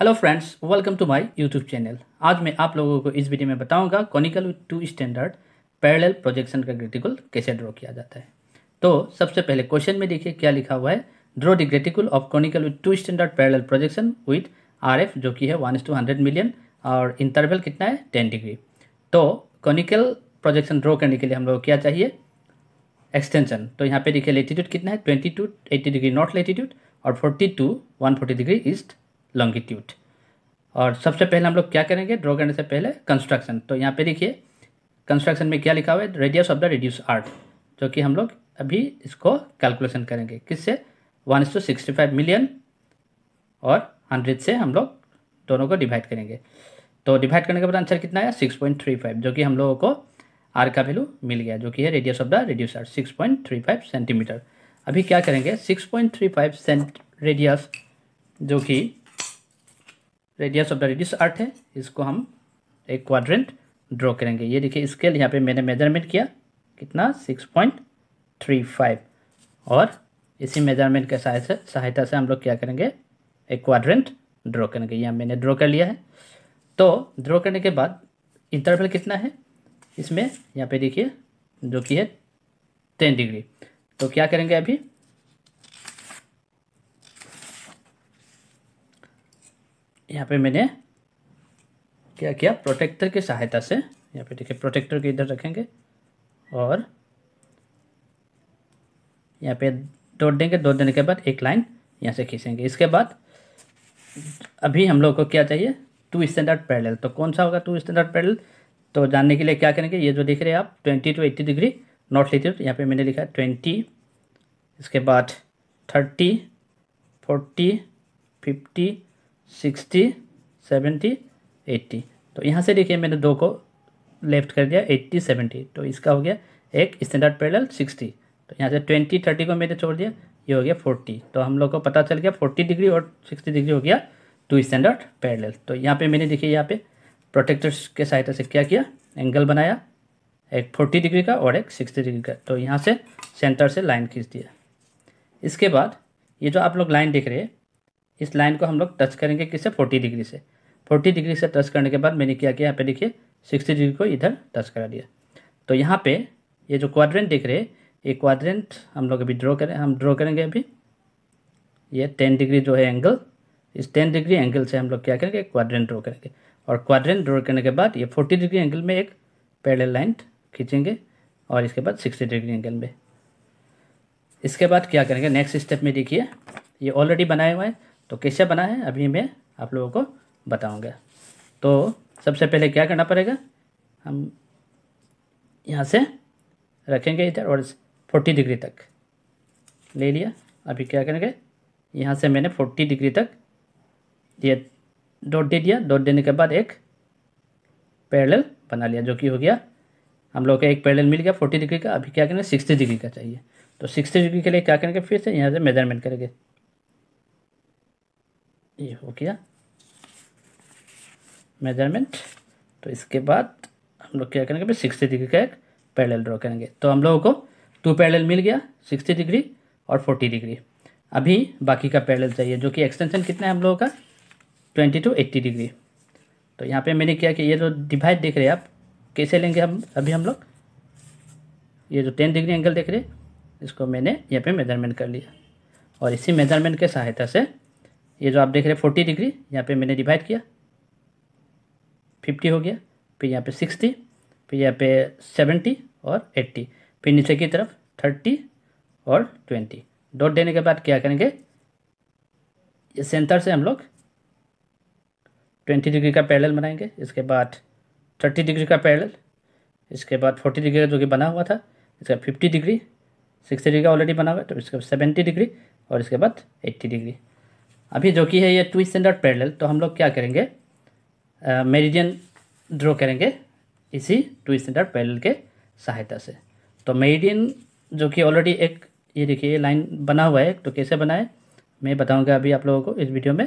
hello friends welcome to my YouTube channel आज मैं आप लोगों को इस वीडियो में बताऊंगा conical with two standard parallel projection का ग्रेटिकुल कैसे ड्रॉ किया जाता है तो सबसे पहले क्वेश्चन में देखिए क्या लिखा हुआ है draw the graticule of conical with two standard parallel projection with R जो कि है वन टू हंड्रेड मिलियन और इंटरवल कितना है टेन डिग्री तो कॉनिकल प्रोजेक्शन ड्रॉ करने के लिए हम लोग क्या चाहिए एक्सटेंशन तो यहाँ पे देखिए लेटीट्यूड कितना है twenty to eighty degree north latitude और forty to one forty degree east longitude और सबसे पहले हम लोग क्या करेंगे ड्रॉ करने से पहले कंस्ट्रक्शन तो यहाँ पे देखिए कंस्ट्रक्शन में क्या लिखा हुआ है radius of the radius earth जो कि हम लोग अभी इसको कैलकुलेशन करेंगे किससे one is to sixty five million और हंड्रेड से हम लोग दोनों को डिवाइड करेंगे तो डिवाइड करने के बाद आंसर कितना आया सिक्स पॉइंट थ्री फाइव जो कि हम लोगों को आर का वैल्यू मिल गया जो कि है radius of the radius earth six point three five centimetre अभी क्या करेंगे six point three five cent radius जो कि radius of the radius earth है इसको हम एक क्वाड्रेंट ड्रॉ करेंगे ये देखिए स्केल यहाँ पे मैंने मेजरमेंट किया कितना सिक्स पॉइंट थ्री फाइव और इसी मेजरमेंट के सहायता से सहायता से हम लोग क्या करेंगे एक क्वाड्रेंट ड्रॉ करेंगे यहाँ मैंने ड्रॉ कर लिया है तो ड्रॉ करने के बाद इंटरवल कितना है इसमें यहाँ पे देखिए जो कि है टेन डिग्री तो क्या करेंगे अभी यहाँ पे मैंने क्या किया प्रोटेक्टर की सहायता से यहाँ पे देखिए प्रोटेक्टर के इधर रखेंगे और यहाँ पे दो देंगे दो देने के बाद एक लाइन यहाँ से खींचेंगे इसके बाद अभी हम लोग को क्या चाहिए टू स्टैंडर्ड पैरेलल तो कौन सा होगा टू स्टैंडर्ड पैरेलल तो जानने के लिए क्या करेंगे ये जो दिख रहे हैं आप twenty to eighty degree north लेते तो यहाँ पे मैंने लिखा है ट्वेंटी इसके बाद thirty forty fifty sixty seventy eighty तो यहाँ से देखिए मैंने दो को लेफ्ट कर दिया एट्टी सेवेंटी तो इसका हो गया एक स्टैंडर्ड पैरेलल सिक्सटी तो यहाँ से ट्वेंटी थर्टी को मैंने छोड़ दिया ये हो गया फोर्टी तो हम लोग को पता चल गया फोर्टी डिग्री और सिक्सटी डिग्री हो गया टू स्टैंडर्ड पैरेलल तो यहाँ पे मैंने देखिए यहाँ पे प्रोटेक्टर्स के सहायता से क्या किया एंगल बनाया एक फोर्टी डिग्री का और एक सिक्सटी डिग्री का तो यहाँ से सेंटर से लाइन खींच दिया इसके बाद ये जो आप लोग लाइन देख रहे हैं इस लाइन को हम लोग टच करेंगे किससे फोर्टी डिग्री से फोर्टी डिग्री से टच करने के बाद मैंने क्या किया यहाँ पे देखिए सिक्सटी डिग्री को इधर टच करा दिया तो यहाँ पे ये जो क्वाड्रेंट दिख रहे ये क्वाड्रेंट हम लोग अभी ड्रॉ करें हम ड्रॉ करेंगे अभी ये टेन डिग्री जो है एंगल इस टेन डिग्री एंगल से हम लोग क्या करेंगे क्वाड्रेंट ड्रॉ करेंगे और क्वाड्रेंट ड्रॉ करने के बाद ये फोर्टी डिग्री एंगल में एक पैरेलल लाइन खींचेंगे और इसके बाद सिक्सटी डिग्री एंगल में इसके बाद क्या करेंगे नेक्स्ट स्टेप में देखिए ये ऑलरेडी बनाए हुए हैं तो कैसे बना है अभी मैं आप लोगों को बताऊंगा तो सबसे पहले क्या करना पड़ेगा हम यहाँ से रखेंगे इधर और फोर्टी डिग्री तक ले लिया अभी क्या करेंगे यहाँ से मैंने फोर्टी डिग्री तक ये डॉट दे दिया डॉट देने के बाद एक पैरेलल बना लिया जो कि हो गया हम लोग का एक पैरेलल मिल गया फोर्टी डिग्री का अभी क्या करेंगे सिक्सटी डिग्री का चाहिए तो सिक्सटी डिग्री के लिए क्या करेंगे फिर से यहाँ से मेजरमेंट करेंगे ये हो गया मेजरमेंट तो इसके बाद हम लोग क्या करेंगे भाई सिक्सटी डिग्री का एक पैरेलल ड्रॉ करेंगे तो हम लोगों को टू पैरेलल मिल गया सिक्सटी डिग्री और फोर्टी डिग्री अभी बाकी का पैरेलल चाहिए जो कि एक्सटेंशन कितना है हम लोगों का ट्वेंटी टू एट्टी डिग्री तो यहाँ पे मैंने किया कि ये जो डिवाइड देख रहे हैं आप कैसे लेंगे हम अभी हम लोग ये जो टेन डिग्री एंगल देख रहे इसको मैंने यहाँ पे मेजरमेंट कर लिया और इसी मेजरमेंट के सहायता से ये जो आप देख रहे हैं फोर्टी डिग्री यहाँ पे मैंने डिवाइड किया फिफ्टी हो गया फिर यहाँ पे सिक्सटी फिर यहाँ पे सेवेंटी और एट्टी फिर नीचे की तरफ थर्टी और ट्वेंटी डॉट देने के बाद क्या करेंगे ये सेंटर से हम लोग ट्वेंटी डिग्री का पैरेलल बनाएंगे इसके बाद थर्टी डिग्री का पैरेलल इसके बाद फोर्टी डिग्री का जो कि बना हुआ था इसका फिफ्टी डिग्री सिक्सटी डिग्री का ऑलरेडी बना हुआ तो इसके बाद सेवेंटी डिग्री और इसके बाद एट्टी डिग्री अभी जो कि है ये टू स्टैंडर्ड पैरेलल तो हम लोग क्या करेंगे मेरिडियन ड्रॉ करेंगे इसी टू स्टैंडर्ड पैरेलल के सहायता से तो मेरिडियन जो कि ऑलरेडी एक ये देखिए ये लाइन बना हुआ है तो कैसे बनाए मैं बताऊंगा अभी आप लोगों को इस वीडियो में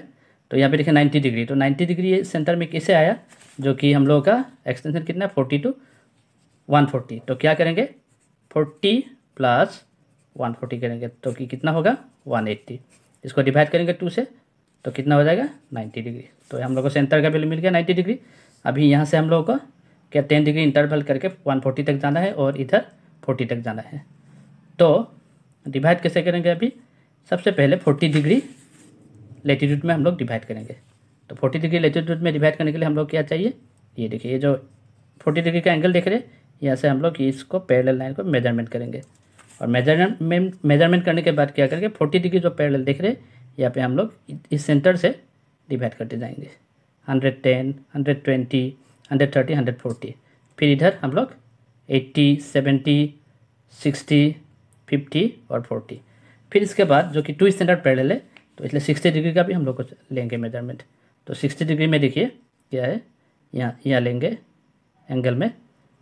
तो यहाँ पे देखिए नाइन्टी डिग्री तो नाइन्टी डिग्री सेंटर में कैसे आया जो कि हम लोगों का एक्सटेंशन कितना है फोर्टी टू वन फोर्टी तो क्या करेंगे फोर्टी प्लस वन फोर्टी करेंगे तो कि कितना होगा वन एट्टी इसको डिवाइड करेंगे टू से तो कितना हो जाएगा नाइन्टी डिग्री तो हम लोग को सेंटर का वैल्यू मिल गया नाइन्टी डिग्री अभी यहाँ से हम लोगों को क्या टेन डिग्री इंटरवल करके वन फोर्टी तक जाना है और इधर फोर्टी तक जाना है तो डिवाइड कैसे करेंगे अभी सबसे पहले फोर्टी डिग्री लेटीट्यूड में हम लोग डिवाइड करेंगे तो फोर्टी डिग्री लेटीट्यूड में डिवाइड करने के लिए हम लोग क्या चाहिए ये देखिए ये जो फोर्टी डिग्री का एंगल देख रहे हैं यहाँ से हम लोग इसको पैरेलल लाइन को मेजरमेंट करेंगे और मेजरमेंट मेजरमेंट करने के बाद क्या करके फोर्टी डिग्री जो पैरेलल देख रहे यहाँ पे हम लोग इस सेंटर से डिवाइड करते जाएंगे hundred ten hundred twenty hundred thirty hundred forty फिर इधर हम लोग एट्टी सेवेंटी सिक्सटी फिफ्टी और फोर्टी फिर इसके बाद जो कि टू स्टैंडर्ड पैरेलल है तो इसलिए सिक्सटी डिग्री का भी हम लोग को लेंगे मेजरमेंट तो सिक्सटी डिग्री में देखिए क्या है यहाँ यहाँ लेंगे एंगल में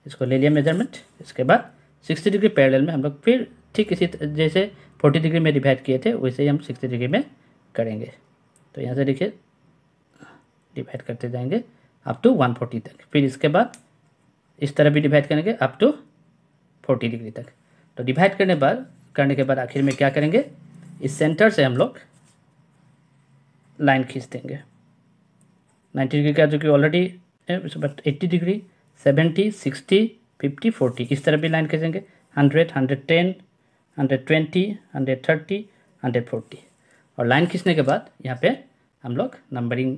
इसको ले लिया मेजरमेंट इसके बाद सिक्सटी डिग्री पैरेलल में हम लोग फिर ठीक इसी जैसे फोर्टी डिग्री में डिवाइड किए थे वैसे ही हम सिक्सटी डिग्री में करेंगे तो यहाँ से देखिए डिवाइड करते जाएंगे अप टू वन फोर्टी तक फिर इसके बाद इस तरह भी डिवाइड करेंगे अप टू फोर्टी डिग्री तक तो डिवाइड करने बाद करने के बाद आखिर में क्या करेंगे इस सेंटर से हम लोग लाइन खींच देंगे नाइन्टी डिग्री का जो कि already but eighty degree seventy sixty fifty forty इस तरह भी लाइन खींचेंगे hundred hundred ten hundred twenty hundred thirty hundred forty और लाइन खींचने के बाद यहाँ पे हम लोग नंबरिंग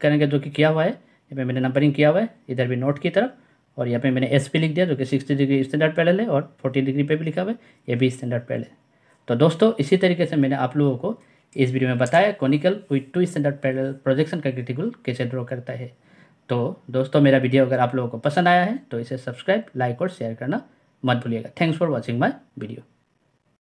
करेंगे जो कि किया हुआ है यहाँ पे मैंने नंबरिंग किया हुआ है इधर भी नोट की तरफ और यहाँ पे मैंने एस पी लिख दिया जो कि सिक्सटी डिग्री स्टैंडर्ड पैरल है और फोर्टी डिग्री पे भी लिखा हुआ है ये भी स्टैंडर्ड पैरेलल है तो दोस्तों इसी तरीके से मैंने आप लोगों को इस वीडियो में बताया conical with two standard parallel projection का क्रिटिकल कैसे ड्रॉ करता है तो दोस्तों मेरा वीडियो अगर आप लोगों को पसंद आया है तो इसे सब्सक्राइब लाइक और शेयर करना मत भूलिएगा thanks for watching my video